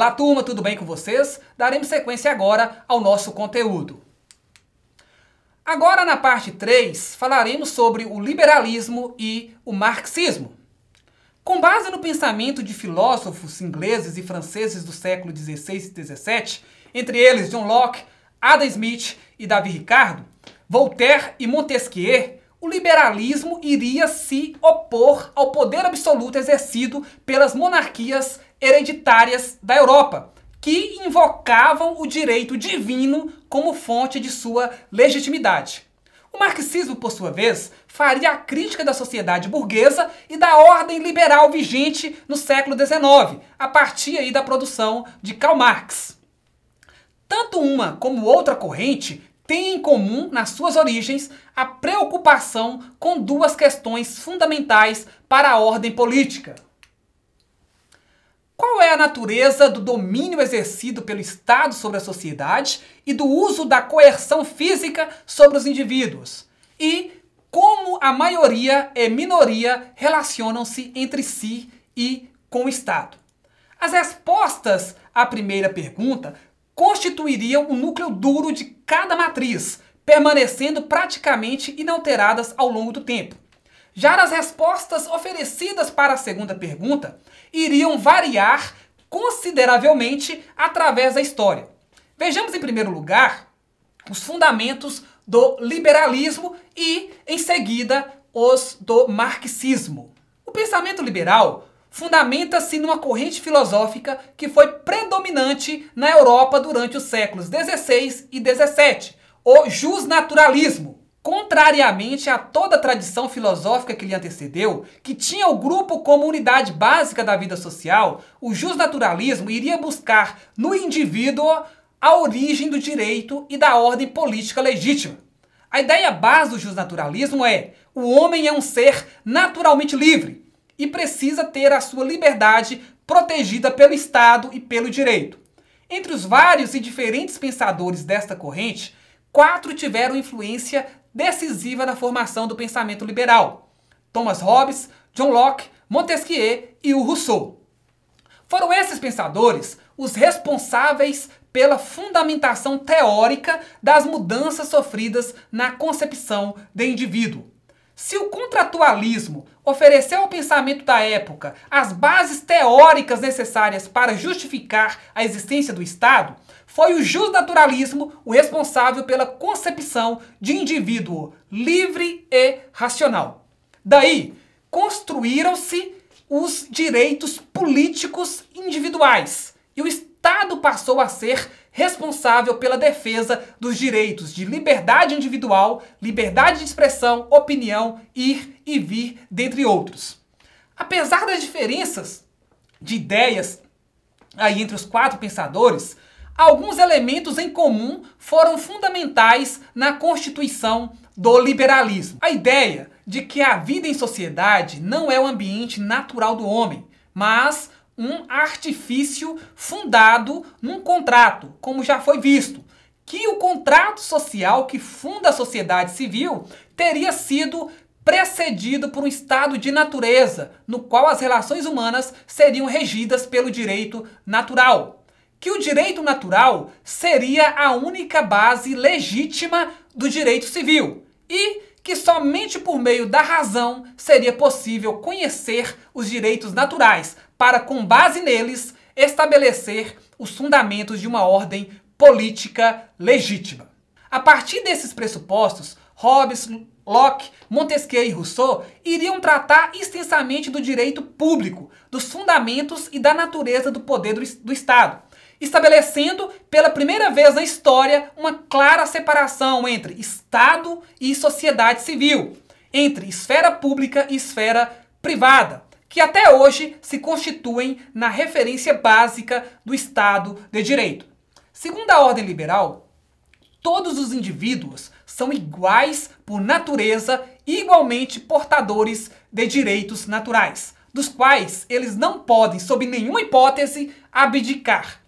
Olá turma, tudo bem com vocês? Daremos sequência agora ao nosso conteúdo. Agora na parte 3, falaremos sobre o liberalismo e o marxismo. Com base no pensamento de filósofos ingleses e franceses do século XVI e XVII, entre eles John Locke, Adam Smith e Davi Ricardo, Voltaire e Montesquieu, o liberalismo iria se opor ao poder absoluto exercido pelas monarquias hereditárias da Europa, que invocavam o direito divino como fonte de sua legitimidade. O marxismo, por sua vez, faria a crítica da sociedade burguesa e da ordem liberal vigente no século XIX, a partir aí da produção de Karl Marx. Tanto uma como outra corrente têm em comum, nas suas origens, a preocupação com duas questões fundamentais para a ordem política. Qual é a natureza do domínio exercido pelo Estado sobre a sociedade e do uso da coerção física sobre os indivíduos? E como a maioria e minoria relacionam-se entre si e com o Estado? As respostas à primeira pergunta constituiriam o núcleo duro de cada matriz, permanecendo praticamente inalteradas ao longo do tempo. Já as respostas oferecidas para a segunda pergunta iriam variar consideravelmente através da história. Vejamos em primeiro lugar os fundamentos do liberalismo e, em seguida, os do marxismo. O pensamento liberal fundamenta-se numa corrente filosófica que foi predominante na Europa durante os séculos XVI e XVII, o justnaturalismo. Contrariamente a toda a tradição filosófica que lhe antecedeu, que tinha o grupo como unidade básica da vida social, o justnaturalismo iria buscar no indivíduo a origem do direito e da ordem política legítima. A ideia base do justnaturalismo é: o homem é um ser naturalmente livre e precisa ter a sua liberdade protegida pelo Estado e pelo direito. Entre os vários e diferentes pensadores desta corrente, quatro tiveram influência decisiva na formação do pensamento liberal. Thomas Hobbes, John Locke, Montesquieu e o Rousseau. Foram esses pensadores os responsáveis pela fundamentação teórica das mudanças sofridas na concepção de indivíduo. Se o contratualismo ofereceu ao pensamento da época as bases teóricas necessárias para justificar a existência do Estado, foi o justnaturalismo o responsável pela concepção de indivíduo livre e racional. Daí, construíram-se os direitos políticos individuais e o Estado passou a ser responsável pela defesa dos direitos de liberdade individual, liberdade de expressão, opinião, ir e vir, dentre outros. Apesar das diferenças de ideias aí entre os quatro pensadores, alguns elementos em comum foram fundamentais na constituição do liberalismo. A ideia de que a vida em sociedade não é o ambiente natural do homem, mas um artifício fundado num contrato, como já foi visto, que o contrato social que funda a sociedade civil teria sido precedido por um estado de natureza, no qual as relações humanas seriam regidas pelo direito natural que o direito natural seria a única base legítima do direito civil e que somente por meio da razão seria possível conhecer os direitos naturais para, com base neles, estabelecer os fundamentos de uma ordem política legítima. A partir desses pressupostos, Hobbes, Locke, Montesquieu e Rousseau iriam tratar extensamente do direito público, dos fundamentos e da natureza do poder do, Estado estabelecendo pela primeira vez na história uma clara separação entre Estado e sociedade civil, entre esfera pública e esfera privada, que até hoje se constituem na referência básica do Estado de Direito. Segundo a ordem liberal, todos os indivíduos são iguais por natureza e igualmente portadores de direitos naturais, dos quais eles não podem, sob nenhuma hipótese, abdicar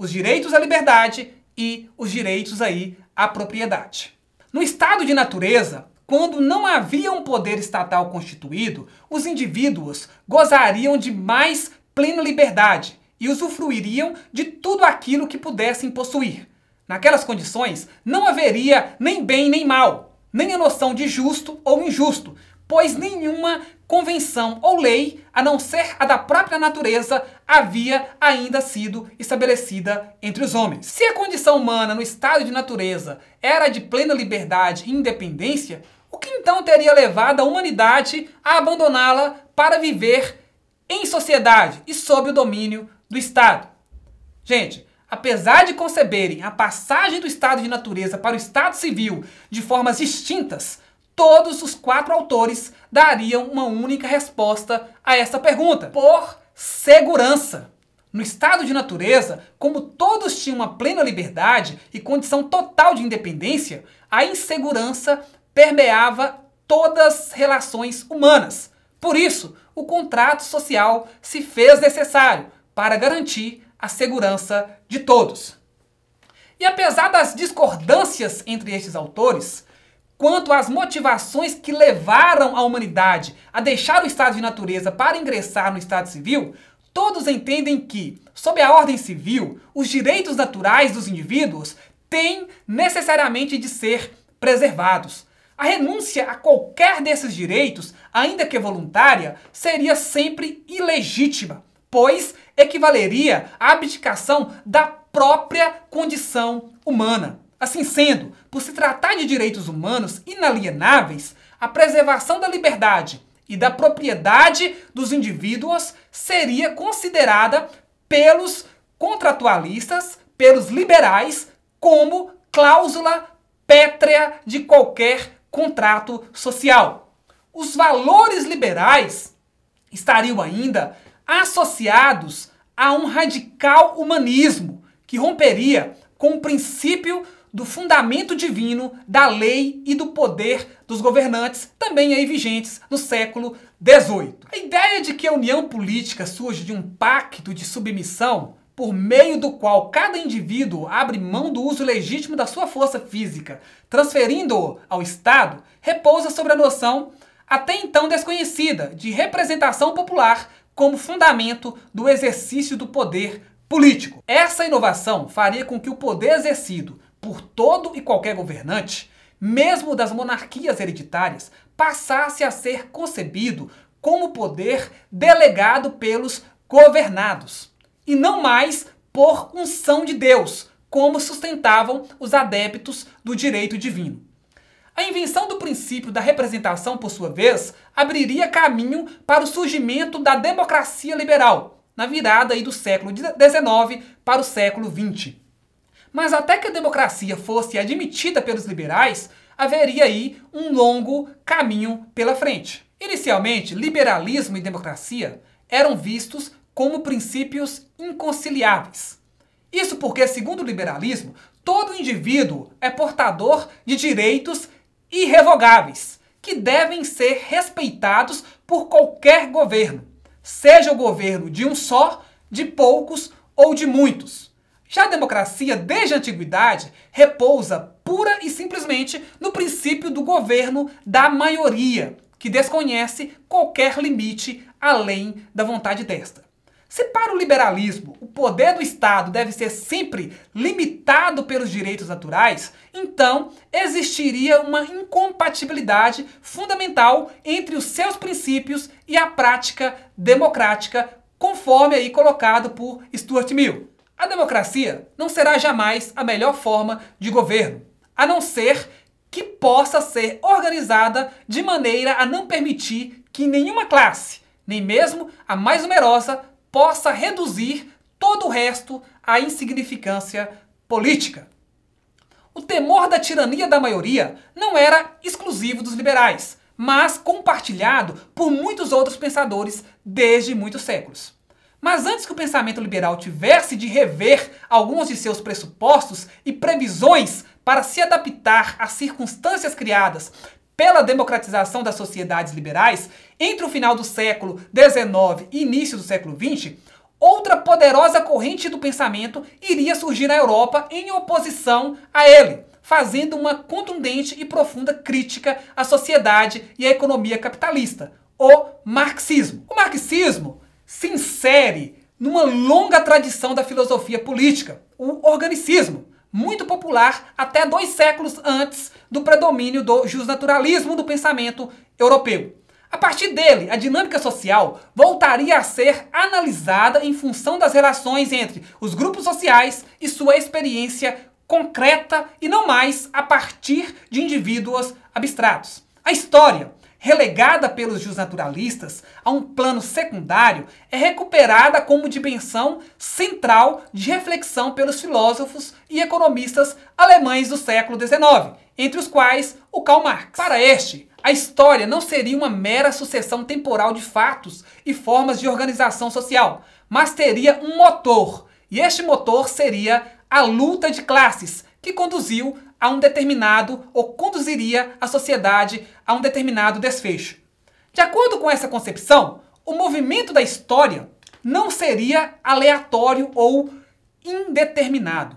os direitos à liberdade e os direitos aí à propriedade. No estado de natureza, quando não havia um poder estatal constituído, os indivíduos gozariam de mais plena liberdade e usufruiriam de tudo aquilo que pudessem possuir. Naquelas condições, não haveria nem bem nem mal, nem a noção de justo ou injusto, pois nenhuma convenção ou lei, a não ser a da própria natureza, havia ainda sido estabelecida entre os homens. Se a condição humana no estado de natureza era de plena liberdade e independência, o que então teria levado a humanidade a abandoná-la para viver em sociedade e sob o domínio do Estado? Gente, apesar de conceberem a passagem do estado de natureza para o estado civil de formas distintas, todos os quatro autores dariam uma única resposta a esta pergunta. Por segurança. No estado de natureza, como todos tinham uma plena liberdade e condição total de independência, a insegurança permeava todas as relações humanas. Por isso, o contrato social se fez necessário para garantir a segurança de todos. E apesar das discordâncias entre estes autores, quanto às motivações que levaram a humanidade a deixar o estado de natureza para ingressar no estado civil, todos entendem que, sob a ordem civil, os direitos naturais dos indivíduos têm necessariamente de ser preservados. A renúncia a qualquer desses direitos, ainda que voluntária, seria sempre ilegítima, pois equivaleria à abdicação da própria condição humana. Assim sendo, por se tratar de direitos humanos inalienáveis, a preservação da liberdade e da propriedade dos indivíduos seria considerada pelos contratualistas, pelos liberais, como cláusula pétrea de qualquer contrato social. Os valores liberais estariam ainda associados a um radical humanismo que romperia com o princípio do fundamento divino, da lei e do poder dos governantes, também aí vigentes no século XVIII. A ideia de que a união política surge de um pacto de submissão por meio do qual cada indivíduo abre mão do uso legítimo da sua força física, transferindo-o ao Estado, repousa sobre a noção até então desconhecida de representação popular como fundamento do exercício do poder político. Essa inovação faria com que o poder exercido por todo e qualquer governante, mesmo das monarquias hereditárias, passasse a ser concebido como poder delegado pelos governados, e não mais por unção de Deus, como sustentavam os adeptos do direito divino. A invenção do princípio da representação, por sua vez, abriria caminho para o surgimento da democracia liberal, na virada do século XIX para o século XX, mas até que a democracia fosse admitida pelos liberais, haveria aí um longo caminho pela frente. Inicialmente, liberalismo e democracia eram vistos como princípios inconciliáveis. Isso porque, segundo o liberalismo, todo indivíduo é portador de direitos irrevogáveis, que devem ser respeitados por qualquer governo, seja o governo de um só, de poucos ou de muitos. Já a democracia, desde a antiguidade, repousa pura e simplesmente no princípio do governo da maioria, que desconhece qualquer limite além da vontade desta. Se para o liberalismo o poder do Estado deve ser sempre limitado pelos direitos naturais, então existiria uma incompatibilidade fundamental entre os seus princípios e a prática democrática, conforme aí colocado por Stuart Mill. A democracia não será jamais a melhor forma de governo, a não ser que possa ser organizada de maneira a não permitir que nenhuma classe, nem mesmo a mais numerosa, possa reduzir todo o resto à insignificância política. O temor da tirania da maioria não era exclusivo dos liberais, mas compartilhado por muitos outros pensadores desde muitos séculos. Mas antes que o pensamento liberal tivesse de rever alguns de seus pressupostos e previsões para se adaptar às circunstâncias criadas pela democratização das sociedades liberais, entre o final do século XIX e início do século XX, outra poderosa corrente do pensamento iria surgir na Europa em oposição a ele, fazendo uma contundente e profunda crítica à sociedade e à economia capitalista, o marxismo. O marxismo se insere numa longa tradição da filosofia política, o organicismo, muito popular até dois séculos antes do predomínio do justnaturalismo do pensamento europeu. A partir dele, a dinâmica social voltaria a ser analisada em função das relações entre os grupos sociais e sua experiência concreta e não mais a partir de indivíduos abstratos. A história relegada pelos justnaturalistas a um plano secundário, é recuperada como dimensão central de reflexão pelos filósofos e economistas alemães do século XIX, entre os quais o Karl Marx. Para este, a história não seria uma mera sucessão temporal de fatos e formas de organização social, mas teria um motor, e este motor seria a luta de classes, que conduziu a um determinado ou conduziria a sociedade a um determinado desfecho. De acordo com essa concepção, o movimento da história não seria aleatório ou indeterminado,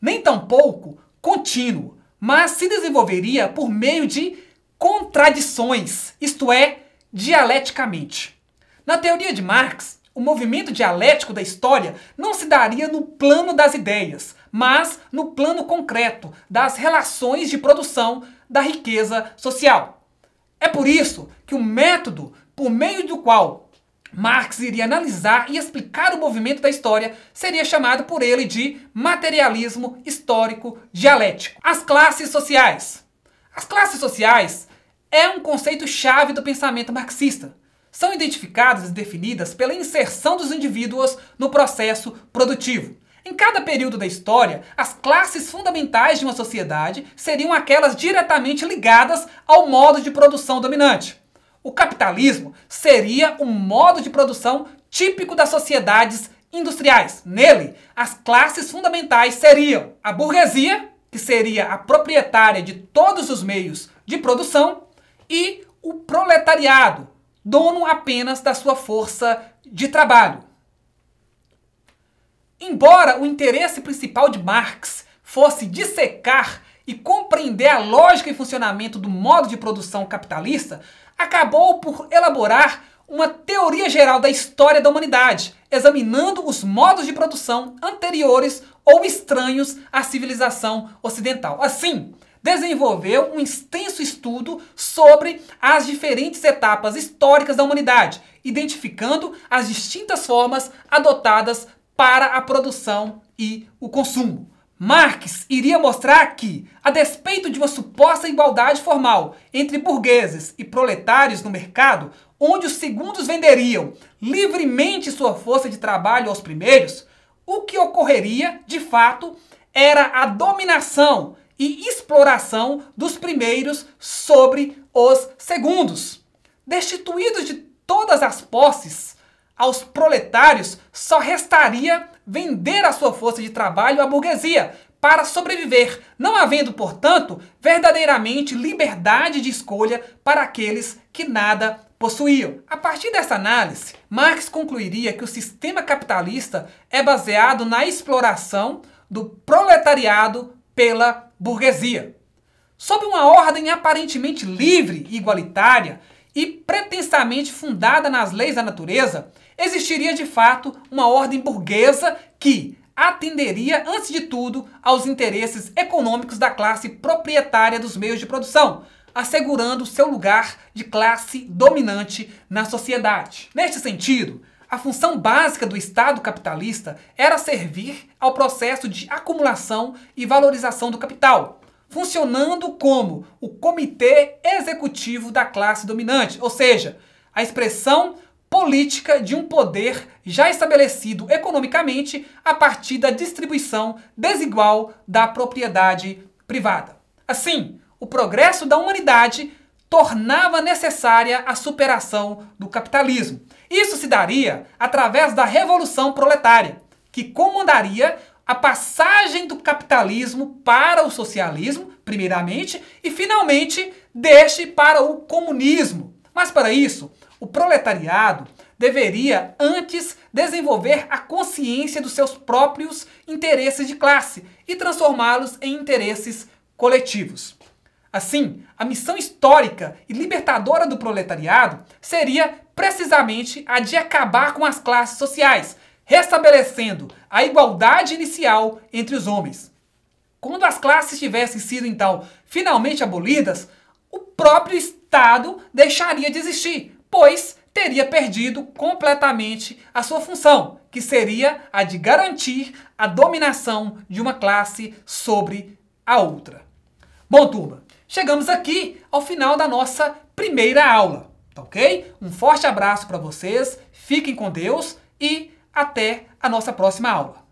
nem tampouco contínuo, mas se desenvolveria por meio de contradições, isto é, dialeticamente. Na teoria de Marx, o movimento dialético da história não se daria no plano das ideias, mas no plano concreto das relações de produção da riqueza social. É por isso que o método por meio do qual Marx iria analisar e explicar o movimento da história seria chamado por ele de materialismo histórico dialético. As classes sociais. As classes sociais é um conceito chave do pensamento marxista são identificadas e definidas pela inserção dos indivíduos no processo produtivo. Em cada período da história, as classes fundamentais de uma sociedade seriam aquelas diretamente ligadas ao modo de produção dominante. O capitalismo seria o um modo de produção típico das sociedades industriais. Nele, as classes fundamentais seriam a burguesia, que seria a proprietária de todos os meios de produção, e o proletariado, dono apenas da sua força de trabalho. Embora o interesse principal de Marx fosse dissecar e compreender a lógica e funcionamento do modo de produção capitalista, acabou por elaborar uma teoria geral da história da humanidade, examinando os modos de produção anteriores ou estranhos à civilização ocidental. Assim, desenvolveu um extenso estudo sobre as diferentes etapas históricas da humanidade, identificando as distintas formas adotadas para a produção e o consumo. Marx iria mostrar que, a despeito de uma suposta igualdade formal entre burgueses e proletários no mercado, onde os segundos venderiam livremente sua força de trabalho aos primeiros, o que ocorreria, de fato, era a dominação e exploração dos primeiros sobre os segundos. Destituídos de todas as posses, aos proletários só restaria vender a sua força de trabalho à burguesia para sobreviver, não havendo, portanto, verdadeiramente liberdade de escolha para aqueles que nada possuíam. A partir dessa análise, Marx concluiria que o sistema capitalista é baseado na exploração do proletariado pela burguesia. Sob uma ordem aparentemente livre igualitária e pretensamente fundada nas leis da natureza, existiria de fato uma ordem burguesa que atenderia, antes de tudo, aos interesses econômicos da classe proprietária dos meios de produção, assegurando seu lugar de classe dominante na sociedade. Neste sentido, a função básica do Estado capitalista era servir ao processo de acumulação e valorização do capital, funcionando como o comitê executivo da classe dominante, ou seja, a expressão política de um poder já estabelecido economicamente a partir da distribuição desigual da propriedade privada. Assim, o progresso da humanidade tornava necessária a superação do capitalismo. Isso se daria através da Revolução Proletária, que comandaria a passagem do capitalismo para o socialismo, primeiramente, e finalmente deste para o comunismo. Mas para isso, o proletariado deveria antes desenvolver a consciência dos seus próprios interesses de classe e transformá-los em interesses coletivos. Assim, a missão histórica e libertadora do proletariado seria precisamente a de acabar com as classes sociais, restabelecendo a igualdade inicial entre os homens. Quando as classes tivessem sido então finalmente abolidas, o próprio Estado deixaria de existir, pois teria perdido completamente a sua função, que seria a de garantir a dominação de uma classe sobre a outra. Bom, turma, chegamos aqui ao final da nossa primeira aula. Tá ok? Um forte abraço para vocês, fiquem com Deus e até a nossa próxima aula.